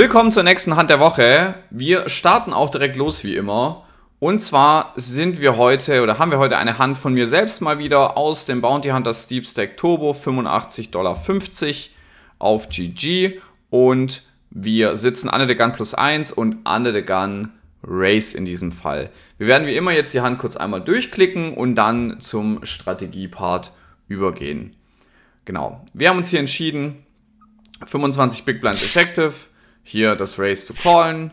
Willkommen zur nächsten Hand der Woche. Wir starten auch direkt los wie immer. Und zwar sind wir heute oder haben wir heute eine Hand von mir selbst mal wieder aus dem Bounty Hunter Steep Stack Turbo 85,50 Dollar auf GG und wir sitzen Under the Gun plus 1 und Under the Gun Race in diesem Fall. Wir werden wie immer jetzt die Hand kurz einmal durchklicken und dann zum Strategiepart übergehen. Genau. Wir haben uns hier entschieden, 25 Big Blind Effective, hier das Race zu callen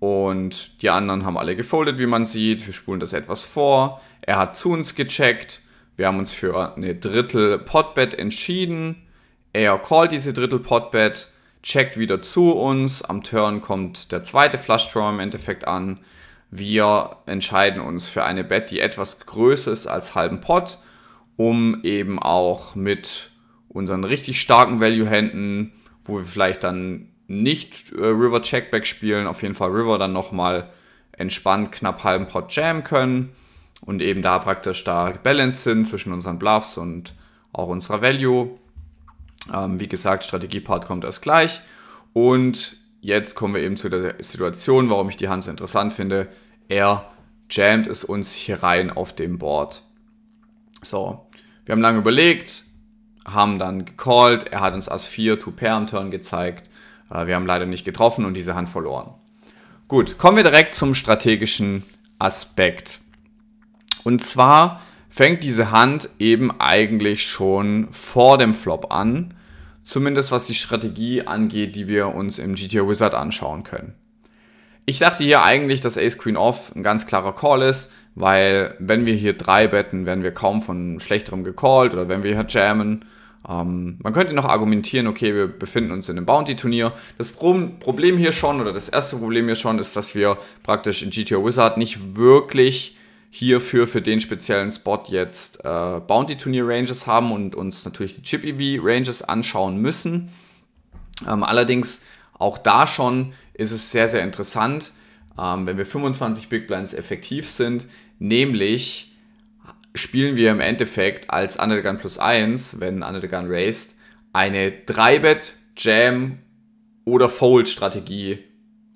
und die anderen haben alle gefoldet, wie man sieht. Wir spulen das etwas vor. Er hat zu uns gecheckt. Wir haben uns für eine Drittel Potbet entschieden. Er callt diese Drittel Potbet, checkt wieder zu uns. Am Turn kommt der zweite Flush Draw im Endeffekt an. Wir entscheiden uns für eine Bet, die etwas größer ist als halben Pot, um eben auch mit unseren richtig starken Value-Händen, wo wir vielleicht dann nicht äh, River Checkback spielen, auf jeden Fall River dann nochmal entspannt knapp halben Pot jammen können und eben da praktisch da Balance sind zwischen unseren Bluffs und auch unserer Value. Ähm, wie gesagt, Strategiepart kommt erst gleich. Und jetzt kommen wir eben zu der Situation, warum ich die Hand so interessant finde. Er jammt es uns hier rein auf dem Board. So, wir haben lange überlegt, haben dann gecallt, er hat uns As 4, 2 Pair am Turn gezeigt äh, wir haben leider nicht getroffen und diese Hand verloren. Gut, kommen wir direkt zum strategischen Aspekt. Und zwar fängt diese Hand eben eigentlich schon vor dem Flop an, zumindest was die Strategie angeht, die wir uns im GTA Wizard anschauen können. Ich dachte hier eigentlich, dass Ace Queen Off ein ganz klarer Call ist, weil wenn wir hier drei betten, werden wir kaum von schlechterem gecallt oder wenn wir hier jammen, ähm, man könnte noch argumentieren, okay, wir befinden uns in einem Bounty-Turnier. Das Problem hier schon, oder das erste Problem hier schon, ist, dass wir praktisch in GTO Wizard nicht wirklich hierfür für den speziellen Spot jetzt äh, Bounty-Turnier-Ranges haben und uns natürlich die Chip-EV-Ranges anschauen müssen. Ähm, allerdings auch da schon ist es sehr, sehr interessant, ähm, wenn wir 25 Big Blinds effektiv sind, nämlich spielen wir im Endeffekt als Undergun plus 1, wenn Undergun raced, eine 3-Bet, Jam oder Fold-Strategie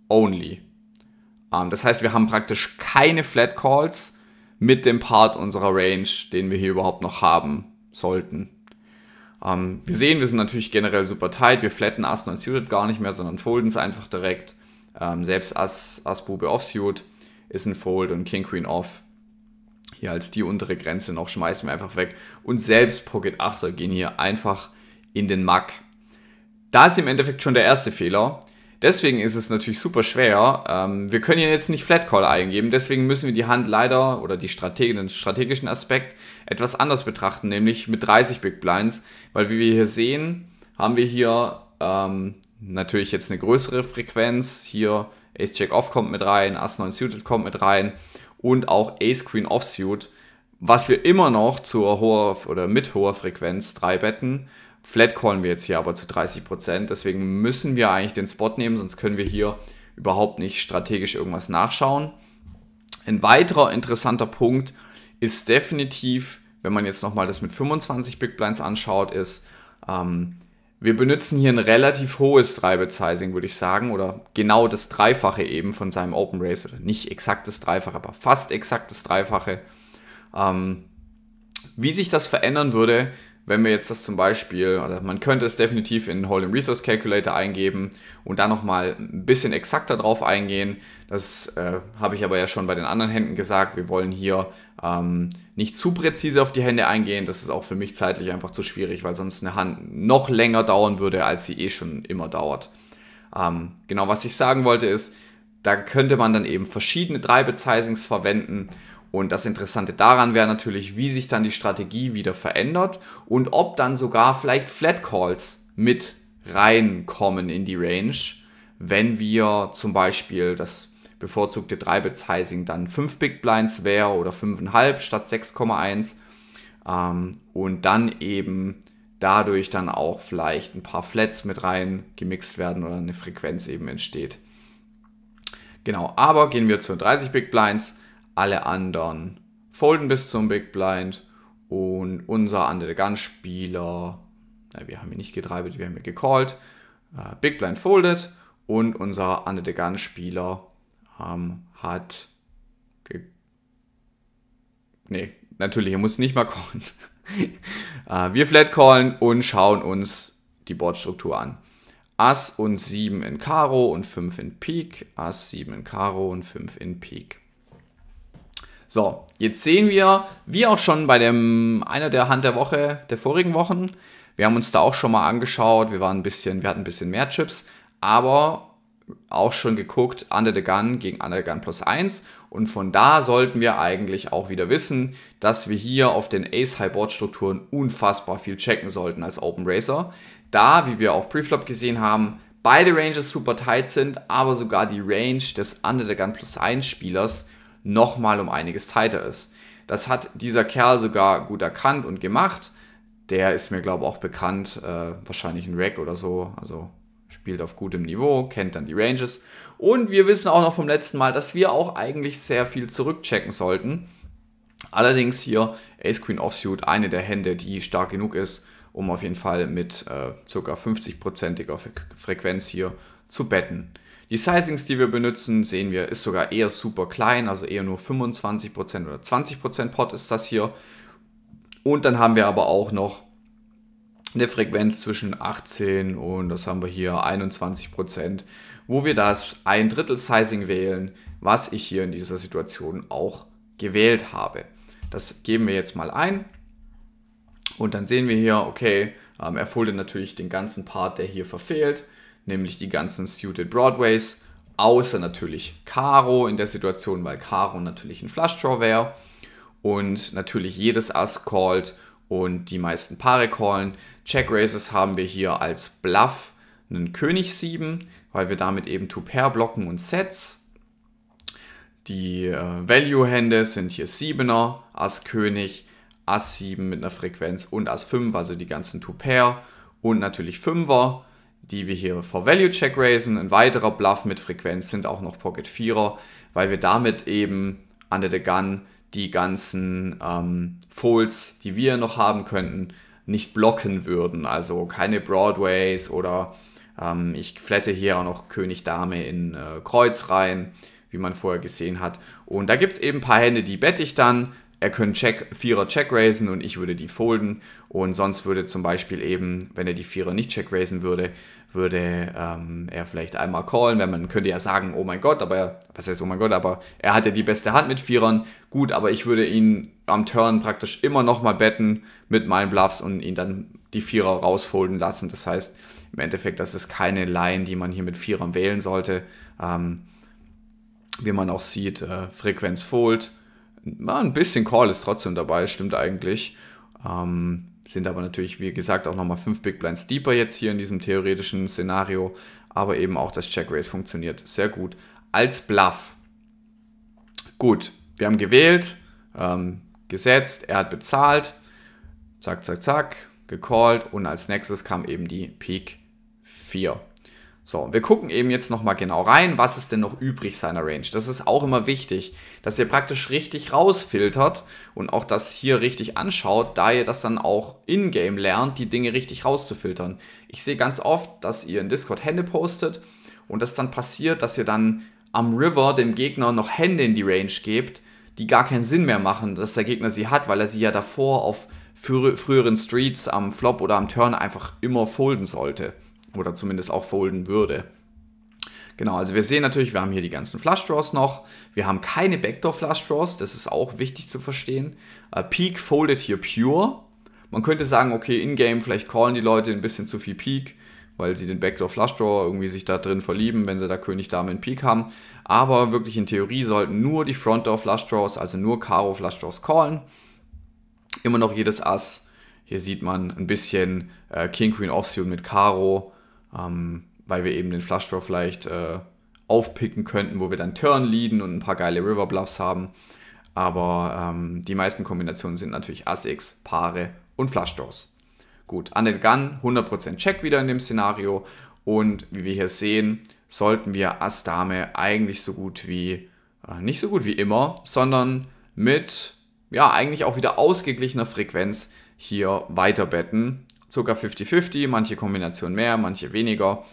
only. Ähm, das heißt, wir haben praktisch keine Flat Calls mit dem Part unserer Range, den wir hier überhaupt noch haben sollten. Ähm, wir sehen, wir sind natürlich generell super tight. Wir flatten Ass 9 suited gar nicht mehr, sondern folden es einfach direkt. Ähm, selbst Ass, Ass Bube off suit ist ein Fold und King Queen off hier als die untere Grenze noch, schmeißen wir einfach weg. Und selbst Pocket 8er gehen hier einfach in den Mack. Da ist im Endeffekt schon der erste Fehler. Deswegen ist es natürlich super schwer. Ähm, wir können hier jetzt nicht Flat Call eingeben, deswegen müssen wir die Hand leider oder die Strateg den strategischen Aspekt etwas anders betrachten, nämlich mit 30 Big Blinds, weil wie wir hier sehen, haben wir hier ähm, natürlich jetzt eine größere Frequenz. Hier Ace Check Off kommt mit rein, Ass 9 Suited kommt mit rein und auch Ace Queen Offsuit, was wir immer noch zur hoher oder mit hoher Frequenz drei betten. Flat callen wir jetzt hier aber zu 30%, Prozent. deswegen müssen wir eigentlich den Spot nehmen, sonst können wir hier überhaupt nicht strategisch irgendwas nachschauen. Ein weiterer interessanter Punkt ist definitiv, wenn man jetzt nochmal das mit 25 Big Blinds anschaut, ist, ähm, wir benutzen hier ein relativ hohes Treibelsizing, würde ich sagen, oder genau das Dreifache eben von seinem Open Race, oder nicht exakt das Dreifache, aber fast exakt das Dreifache. Ähm, wie sich das verändern würde, wenn wir jetzt das zum Beispiel, oder man könnte es definitiv in Hold'em Resource Calculator eingeben und da nochmal ein bisschen exakter drauf eingehen. Das äh, habe ich aber ja schon bei den anderen Händen gesagt. Wir wollen hier ähm, nicht zu präzise auf die Hände eingehen. Das ist auch für mich zeitlich einfach zu schwierig, weil sonst eine Hand noch länger dauern würde, als sie eh schon immer dauert. Ähm, genau, was ich sagen wollte ist, da könnte man dann eben verschiedene drei Treibezizings verwenden. Und das Interessante daran wäre natürlich, wie sich dann die Strategie wieder verändert und ob dann sogar vielleicht Flat Calls mit reinkommen in die Range, wenn wir zum Beispiel das bevorzugte 3-Bit-Sizing dann 5 Big Blinds wäre oder 5,5 statt 6,1 ähm, und dann eben dadurch dann auch vielleicht ein paar Flats mit rein gemixt werden oder eine Frequenz eben entsteht. Genau, aber gehen wir zu 30 Big Blinds, alle anderen folden bis zum Big Blind und unser Under the Gun Spieler, wir haben ihn nicht gedreibelt, wir haben ihn gecallt, äh, Big Blind foldet und unser Under the Gun Spieler ähm, hat. Ge nee, natürlich, er muss nicht mal callen. äh, wir flatcallen und schauen uns die Boardstruktur an. Ass und 7 in Karo und 5 in Peak. Ass 7 in Karo und 5 in Peak. So, jetzt sehen wir, wie auch schon bei dem einer der Hand der Woche, der vorigen Wochen, wir haben uns da auch schon mal angeschaut, wir waren ein bisschen, wir hatten ein bisschen mehr Chips, aber auch schon geguckt, Under the Gun gegen Under the Gun plus 1. Und von da sollten wir eigentlich auch wieder wissen, dass wir hier auf den Ace-High-Board-Strukturen unfassbar viel checken sollten als Open Racer. Da, wie wir auch Preflop gesehen haben, beide Ranges super tight sind, aber sogar die Range des Under the Gun plus 1 Spielers nochmal um einiges tighter ist. Das hat dieser Kerl sogar gut erkannt und gemacht. Der ist mir, glaube ich, auch bekannt. Äh, wahrscheinlich ein Rack oder so. Also spielt auf gutem Niveau, kennt dann die Ranges. Und wir wissen auch noch vom letzten Mal, dass wir auch eigentlich sehr viel zurückchecken sollten. Allerdings hier Ace Queen Offsuit, eine der Hände, die stark genug ist, um auf jeden Fall mit äh, ca. 50%iger Fre Frequenz hier zu betten. Die Sizings, die wir benutzen, sehen wir, ist sogar eher super klein, also eher nur 25% oder 20% Pot ist das hier. Und dann haben wir aber auch noch eine Frequenz zwischen 18 und, das haben wir hier, 21 Prozent, wo wir das ein Drittel Sizing wählen, was ich hier in dieser Situation auch gewählt habe. Das geben wir jetzt mal ein und dann sehen wir hier, okay, ähm, er foldet natürlich den ganzen Part, der hier verfehlt, nämlich die ganzen Suited Broadways, außer natürlich Karo in der Situation, weil Karo natürlich ein Flush Draw wäre und natürlich jedes Ass called und die meisten Paare callen. Check Raises haben wir hier als Bluff einen König 7, weil wir damit eben Two Pair blocken und Sets. Die äh, Value-Hände sind hier 7er, Ass König, Ass 7 mit einer Frequenz und Ass 5, also die ganzen Two Pair und natürlich 5er, die wir hier vor Value Check raisen. Ein weiterer Bluff mit Frequenz sind auch noch Pocket 4er, weil wir damit eben under the gun die ganzen ähm, Folds, die wir noch haben könnten, nicht blocken würden. Also keine Broadways oder ähm, ich flette hier auch noch König Dame in äh, Kreuz rein, wie man vorher gesehen hat. Und da gibt es eben ein paar Hände, die bette ich dann er könnte Check, Vierer check raisen und ich würde die folden. Und sonst würde zum Beispiel eben, wenn er die Vierer nicht check raisen würde, würde ähm, er vielleicht einmal callen, wenn man könnte ja sagen, oh mein Gott, aber was heißt oh mein Gott, aber er hatte die beste Hand mit Vierern. Gut, aber ich würde ihn am Turn praktisch immer nochmal betten mit meinen Bluffs und ihn dann die Vierer rausfolden lassen. Das heißt, im Endeffekt, das ist keine Line, die man hier mit Vierern wählen sollte. Ähm, wie man auch sieht, äh, Frequenz fold war ein bisschen Call ist trotzdem dabei, stimmt eigentlich. Ähm, sind aber natürlich, wie gesagt, auch nochmal fünf Big Blinds deeper jetzt hier in diesem theoretischen Szenario. Aber eben auch das Check Race funktioniert sehr gut als Bluff. Gut, wir haben gewählt, ähm, gesetzt, er hat bezahlt. Zack, zack, zack, gecallt. Und als nächstes kam eben die Peak 4. So, und wir gucken eben jetzt nochmal genau rein, was ist denn noch übrig seiner Range. Das ist auch immer wichtig, dass ihr praktisch richtig rausfiltert und auch das hier richtig anschaut, da ihr das dann auch in-game lernt, die Dinge richtig rauszufiltern. Ich sehe ganz oft, dass ihr in Discord Hände postet und das dann passiert, dass ihr dann am River dem Gegner noch Hände in die Range gebt, die gar keinen Sinn mehr machen, dass der Gegner sie hat, weil er sie ja davor auf früheren Streets am Flop oder am Turn einfach immer folden sollte oder zumindest auch folden würde. Genau, also wir sehen natürlich, wir haben hier die ganzen Flush Draws noch. Wir haben keine Backdoor Flush Draws, das ist auch wichtig zu verstehen. Uh, Peak foldet hier Pure. Man könnte sagen, okay, in-game vielleicht callen die Leute ein bisschen zu viel Peak, weil sie den Backdoor Flush Draw irgendwie sich da drin verlieben, wenn sie da König Dame in Peak haben. Aber wirklich in Theorie sollten nur die Frontdoor Flush Draws, also nur Karo Flush Draws callen. Immer noch jedes Ass. Hier sieht man ein bisschen äh, King Queen Offsuit mit Karo ähm, weil wir eben den Flushdraw vielleicht äh, aufpicken könnten, wo wir dann Turn leaden und ein paar geile River Bluffs haben. Aber ähm, die meisten Kombinationen sind natürlich Ass Paare und Flushdraws. Gut, an den Gun 100% Check wieder in dem Szenario und wie wir hier sehen, sollten wir Ass Dame eigentlich so gut wie äh, nicht so gut wie immer, sondern mit ja, eigentlich auch wieder ausgeglichener Frequenz hier weiterbetten ca. 50-50, manche Kombinationen mehr, manche weniger.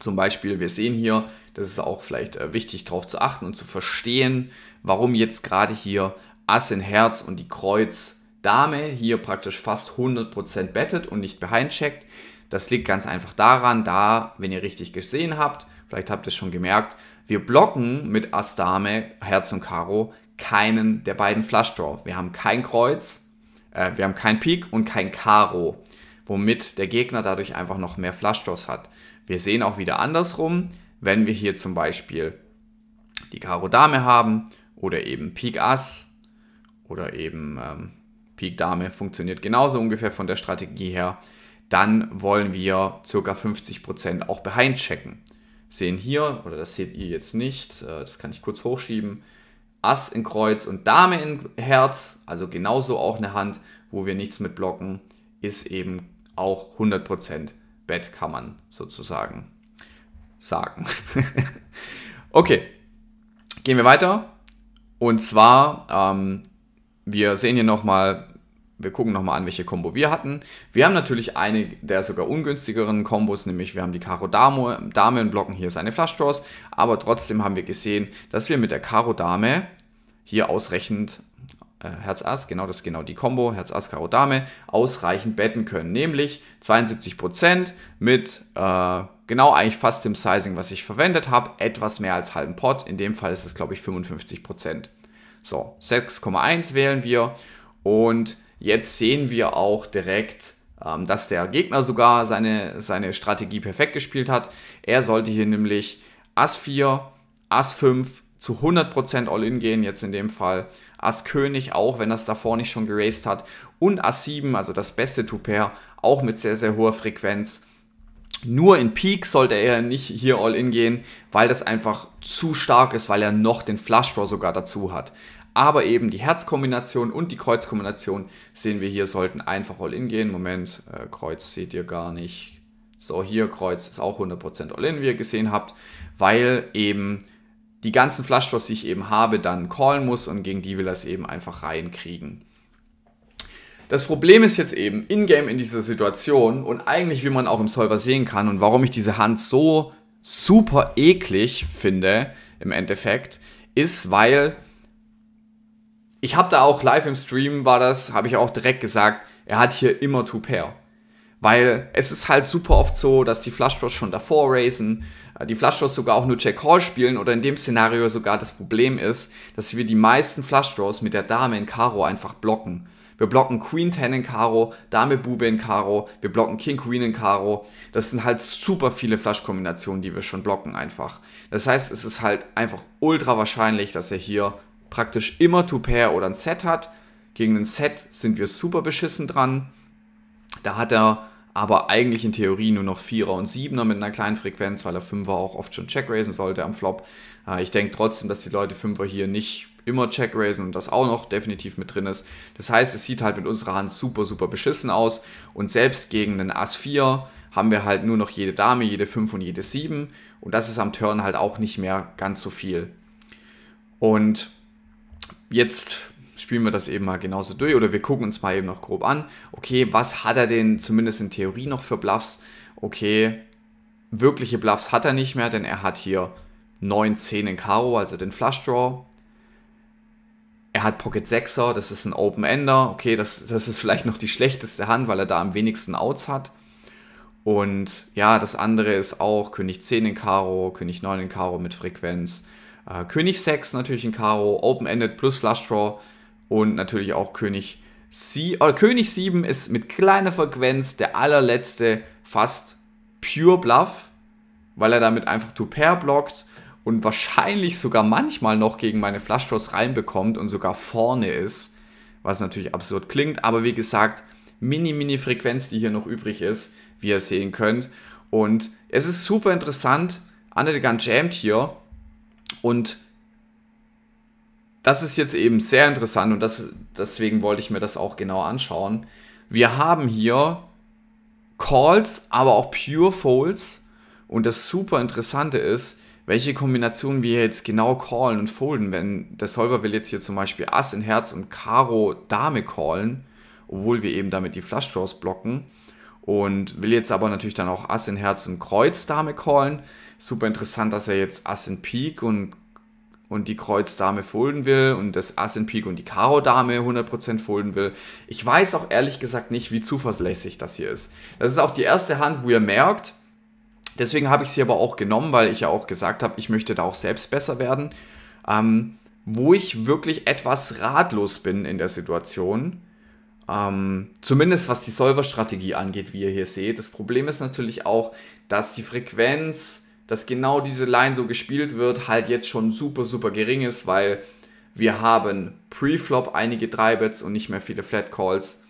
Zum Beispiel, wir sehen hier, das ist auch vielleicht äh, wichtig darauf zu achten und zu verstehen, warum jetzt gerade hier Ass in Herz und die Kreuz Dame hier praktisch fast 100% bettet und nicht behind checkt. Das liegt ganz einfach daran, da, wenn ihr richtig gesehen habt, vielleicht habt ihr es schon gemerkt, wir blocken mit Ass Dame, Herz und Karo keinen der beiden Flush Draw. Wir haben kein Kreuz, äh, wir haben kein Pik und kein Karo womit der Gegner dadurch einfach noch mehr Flaschdos hat. Wir sehen auch wieder andersrum, wenn wir hier zum Beispiel die Karo Dame haben oder eben Pik Ass oder eben ähm, Pik Dame funktioniert genauso ungefähr von der Strategie her, dann wollen wir ca. 50% auch behind checken. Sehen hier, oder das seht ihr jetzt nicht, äh, das kann ich kurz hochschieben, Ass in Kreuz und Dame in Herz, also genauso auch eine Hand, wo wir nichts mit blocken, ist eben auch 100% Bett kann man sozusagen sagen. okay, gehen wir weiter. Und zwar, ähm, wir sehen hier nochmal, wir gucken nochmal an, welche Kombo wir hatten. Wir haben natürlich eine der sogar ungünstigeren Kombos, nämlich wir haben die Karo Dame, Dame und blocken hier seine Flush Draws. Aber trotzdem haben wir gesehen, dass wir mit der Karo Dame hier ausreichend äh, Herz Ass, genau das genau die Combo, Herz Ass Karo Dame ausreichend betten können, nämlich 72% mit äh, genau eigentlich fast dem Sizing, was ich verwendet habe, etwas mehr als halben Pot, in dem Fall ist es glaube ich 55%. So, 6,1 wählen wir und jetzt sehen wir auch direkt, ähm, dass der Gegner sogar seine, seine Strategie perfekt gespielt hat. Er sollte hier nämlich Ass 4, Ass 5 zu 100% All-In gehen, jetzt in dem Fall Ass König auch, wenn das davor nicht schon geraced hat. Und Ass 7, also das beste Two-Pair, auch mit sehr, sehr hoher Frequenz. Nur in Peak sollte er nicht hier All-In gehen, weil das einfach zu stark ist, weil er noch den Flush-Draw sogar dazu hat. Aber eben die Herzkombination und die Kreuzkombination sehen wir hier, sollten einfach All-In gehen. Moment, äh, Kreuz seht ihr gar nicht. So, hier Kreuz ist auch 100% All-In, wie ihr gesehen habt, weil eben die ganzen Flushdraws, die ich eben habe, dann callen muss und gegen die will er es eben einfach reinkriegen. Das Problem ist jetzt eben in-game in dieser Situation und eigentlich wie man auch im Solver sehen kann und warum ich diese Hand so super eklig finde im Endeffekt, ist, weil ich habe da auch live im Stream war das, habe ich auch direkt gesagt, er hat hier immer Two Pair. Weil es ist halt super oft so, dass die Flush Draws schon davor racen, äh, die Flushdraws sogar auch nur Jack Hall spielen oder in dem Szenario sogar das Problem ist, dass wir die meisten Flushdraws mit der Dame in Karo einfach blocken. Wir blocken Queen 10 in Karo, Dame Bube in Karo, wir blocken King Queen in Karo. Das sind halt super viele Flash-Kombinationen, die wir schon blocken einfach. Das heißt, es ist halt einfach ultra wahrscheinlich, dass er hier praktisch immer Two Pair oder ein Set hat. Gegen ein Set sind wir super beschissen dran. Da hat er aber eigentlich in Theorie nur noch Vierer und Siebener mit einer kleinen Frequenz, weil er Fünfer auch oft schon checkraisen sollte am Flop. Äh, ich denke trotzdem, dass die Leute Fünfer hier nicht immer checkraisen und das auch noch definitiv mit drin ist. Das heißt, es sieht halt mit unserer Hand super, super beschissen aus und selbst gegen einen Ass 4 haben wir halt nur noch jede Dame, jede 5 und jede 7 und das ist am Turn halt auch nicht mehr ganz so viel. Und jetzt spielen wir das eben mal genauso durch oder wir gucken uns mal eben noch grob an. Okay, was hat er denn zumindest in Theorie noch für Bluffs? Okay, wirkliche Bluffs hat er nicht mehr, denn er hat hier 9, 10 in Karo, also den Flush Draw. Er hat Pocket 6er, das ist ein Open Ender. Okay, das, das ist vielleicht noch die schlechteste Hand, weil er da am wenigsten Outs hat. Und ja, das andere ist auch König 10 in Karo, König 9 in Karo mit Frequenz, äh, König 6 natürlich in Karo, Open Ended plus Flush Draw und natürlich auch König Sie oder äh, König 7 ist mit kleiner Frequenz der allerletzte fast pure Bluff, weil er damit einfach two pair blockt und wahrscheinlich sogar manchmal noch gegen meine Flush Draws reinbekommt und sogar vorne ist, was natürlich absurd klingt, aber wie gesagt, mini mini Frequenz, die hier noch übrig ist, wie ihr sehen könnt und es ist super interessant, Anne Gun jammt hier und das ist jetzt eben sehr interessant und das, deswegen wollte ich mir das auch genau anschauen. Wir haben hier Calls, aber auch Pure Folds. Und das super Interessante ist, welche Kombinationen wir jetzt genau callen und folden. Wenn der Solver will jetzt hier zum Beispiel Ass in Herz und Karo Dame callen, obwohl wir eben damit die Flush Draws blocken. Und will jetzt aber natürlich dann auch Ass in Herz und Kreuz Dame callen. Super interessant, dass er jetzt Ass in Pik und und die Kreuz Dame folden will und das Ass in Pik und die Karo Dame 100% folden will. Ich weiß auch ehrlich gesagt nicht, wie zuverlässig das hier ist. Das ist auch die erste Hand, wo ihr merkt, deswegen habe ich sie aber auch genommen, weil ich ja auch gesagt habe, ich möchte da auch selbst besser werden, ähm, wo ich wirklich etwas ratlos bin in der Situation. Ähm, zumindest was die Solver-Strategie angeht, wie ihr hier seht. Das Problem ist natürlich auch, dass die Frequenz dass genau diese Line so gespielt wird, halt jetzt schon super, super gering ist, weil wir haben Preflop einige 3-Bets und nicht mehr viele Flat Calls.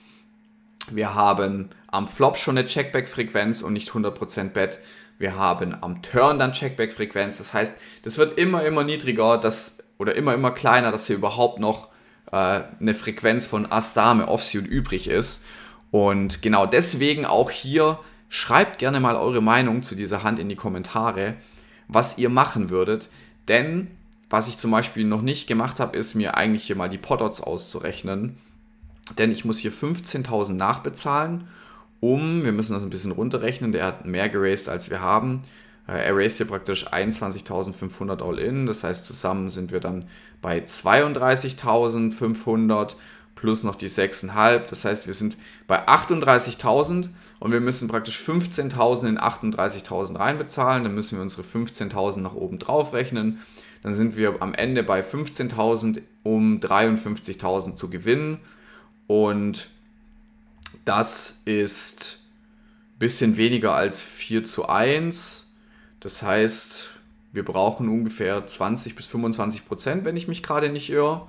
Wir haben am Flop schon eine Checkback-Frequenz und nicht 100% Bet. Wir haben am Turn dann Checkback-Frequenz. Das heißt, das wird immer, immer niedriger dass, oder immer, immer kleiner, dass hier überhaupt noch äh, eine Frequenz von Ass-Dame-Offsuit übrig ist. Und genau deswegen auch hier Schreibt gerne mal eure Meinung zu dieser Hand in die Kommentare, was ihr machen würdet. Denn was ich zum Beispiel noch nicht gemacht habe, ist mir eigentlich hier mal die Potdots auszurechnen. Denn ich muss hier 15.000 nachbezahlen, um, wir müssen das ein bisschen runterrechnen, der hat mehr geraced als wir haben. Äh, er raced hier praktisch 21.500 All-In, das heißt zusammen sind wir dann bei 32.500 plus noch die 6,5. Das heißt, wir sind bei 38.000 und wir müssen praktisch 15.000 in 38.000 reinbezahlen. Dann müssen wir unsere 15.000 nach oben drauf rechnen. Dann sind wir am Ende bei 15.000, um 53.000 zu gewinnen. Und das ist ein bisschen weniger als 4 zu 1. Das heißt, wir brauchen ungefähr 20 bis 25 Prozent, wenn ich mich gerade nicht irre.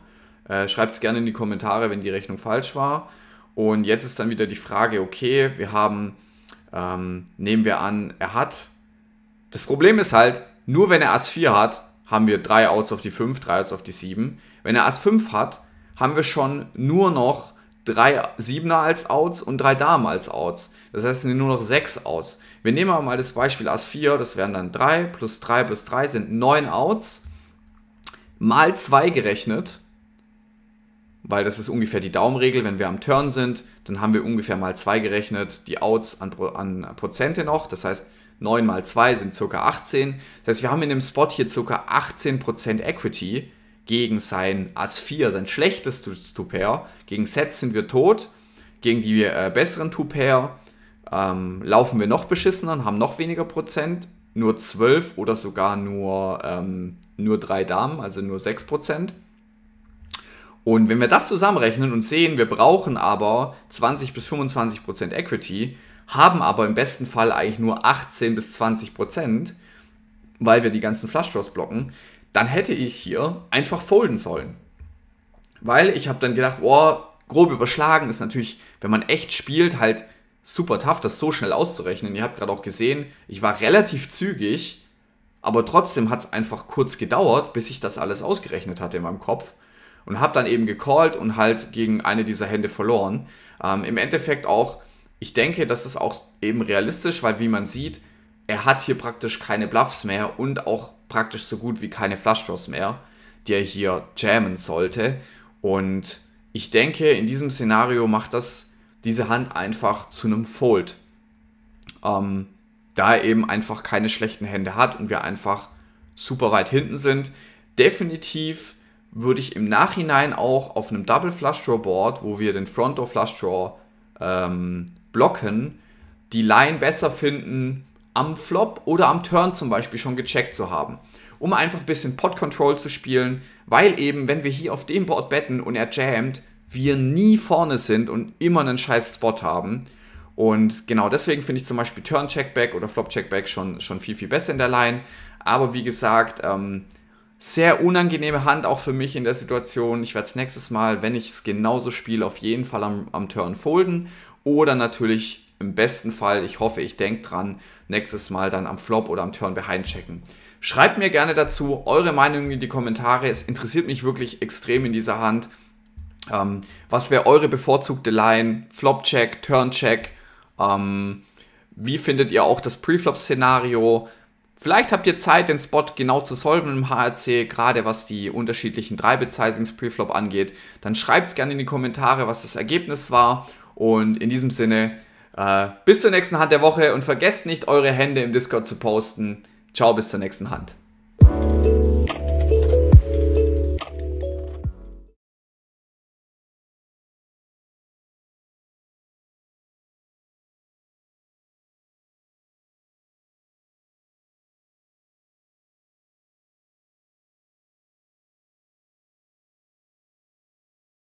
Äh, Schreibt es gerne in die Kommentare, wenn die Rechnung falsch war. Und jetzt ist dann wieder die Frage, okay, wir haben, ähm, nehmen wir an, er hat. Das Problem ist halt, nur wenn er Ass 4 hat, haben wir 3 Outs auf die 5, 3 Outs auf die 7. Wenn er Ass 5 hat, haben wir schon nur noch 3 7er als Outs und 3 Damen als Outs. Das heißt, es sind nur noch 6 Outs. Wir nehmen aber mal das Beispiel Ass 4, das wären dann 3 plus 3 plus 3 sind 9 Outs, mal 2 gerechnet weil das ist ungefähr die Daumenregel. Wenn wir am Turn sind, dann haben wir ungefähr mal 2 gerechnet, die Outs an, an Prozente noch. Das heißt, 9 mal 2 sind ca. 18. Das heißt, wir haben in dem Spot hier ca. 18% Equity gegen sein Ass 4, sein schlechtes Two-Pair. Gegen Sets sind wir tot. Gegen die äh, besseren Two-Pair ähm, laufen wir noch beschissener und haben noch weniger Prozent. Nur 12 oder sogar nur, ähm, nur 3 Damen, also nur 6 Prozent. Und wenn wir das zusammenrechnen und sehen, wir brauchen aber 20 bis 25 Prozent Equity, haben aber im besten Fall eigentlich nur 18 bis 20 Prozent, weil wir die ganzen Flush Draws blocken, dann hätte ich hier einfach folden sollen. Weil ich habe dann gedacht, boah, grob überschlagen ist natürlich, wenn man echt spielt, halt super tough, das so schnell auszurechnen. Ihr habt gerade auch gesehen, ich war relativ zügig, aber trotzdem hat es einfach kurz gedauert, bis ich das alles ausgerechnet hatte in meinem Kopf und habe dann eben gecallt und halt gegen eine dieser Hände verloren. Ähm, Im Endeffekt auch, ich denke, das ist auch eben realistisch, weil wie man sieht, er hat hier praktisch keine Bluffs mehr und auch praktisch so gut wie keine Flushdraws mehr, die er hier jammen sollte. Und ich denke, in diesem Szenario macht das diese Hand einfach zu einem Fold. Ähm, da er eben einfach keine schlechten Hände hat und wir einfach super weit hinten sind. Definitiv würde ich im Nachhinein auch auf einem Double Flush Draw Board, wo wir den Front Door Flush Draw ähm, blocken, die Line besser finden, am Flop oder am Turn zum Beispiel schon gecheckt zu haben. Um einfach ein bisschen Pot Control zu spielen, weil eben, wenn wir hier auf dem Board betten und er jammt, wir nie vorne sind und immer einen scheiß Spot haben. Und genau deswegen finde ich zum Beispiel Turn Checkback oder Flop Checkback schon, schon viel, viel besser in der Line. Aber wie gesagt, ähm, sehr unangenehme Hand auch für mich in der Situation. Ich werde es nächstes Mal, wenn ich es genauso spiele, auf jeden Fall am, am Turn folden. Oder natürlich im besten Fall, ich hoffe, ich denke dran, nächstes Mal dann am Flop oder am Turn behind checken. Schreibt mir gerne dazu eure Meinung in die Kommentare. Es interessiert mich wirklich extrem in dieser Hand. Ähm, was wäre eure bevorzugte Line? Flop-Check, Turn-Check? Ähm, wie findet ihr auch das Preflop-Szenario? Vielleicht habt ihr Zeit, den Spot genau zu solven im HRC, gerade was die unterschiedlichen Treibezizings Preflop angeht. Dann schreibt es gerne in die Kommentare, was das Ergebnis war. Und in diesem Sinne, äh, bis zur nächsten Hand der Woche und vergesst nicht, eure Hände im Discord zu posten. Ciao, bis zur nächsten Hand.